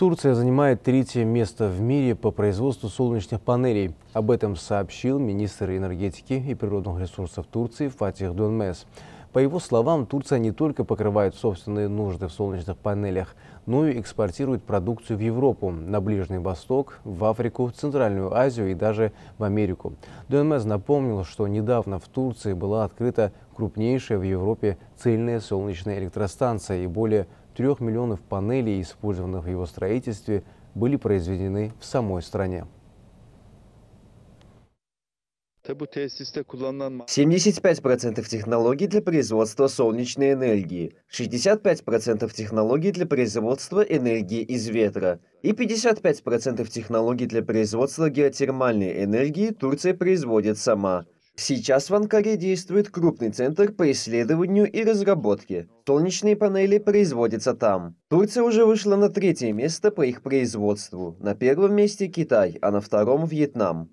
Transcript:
Турция занимает третье место в мире по производству солнечных панелей. Об этом сообщил министр энергетики и природных ресурсов Турции Фатих Донмес. По его словам, Турция не только покрывает собственные нужды в солнечных панелях, но и экспортирует продукцию в Европу, на Ближний Восток, в Африку, Центральную Азию и даже в Америку. ДНМС напомнил, что недавно в Турции была открыта крупнейшая в Европе цельная солнечная электростанция и более Трех миллионов панелей, использованных в его строительстве, были произведены в самой стране. 75% технологий для производства солнечной энергии, 65% технологий для производства энергии из ветра и 55% технологий для производства геотермальной энергии Турция производит сама. Сейчас в Анкаре действует крупный центр по исследованию и разработке. Солнечные панели производятся там. Турция уже вышла на третье место по их производству. На первом месте Китай, а на втором Вьетнам.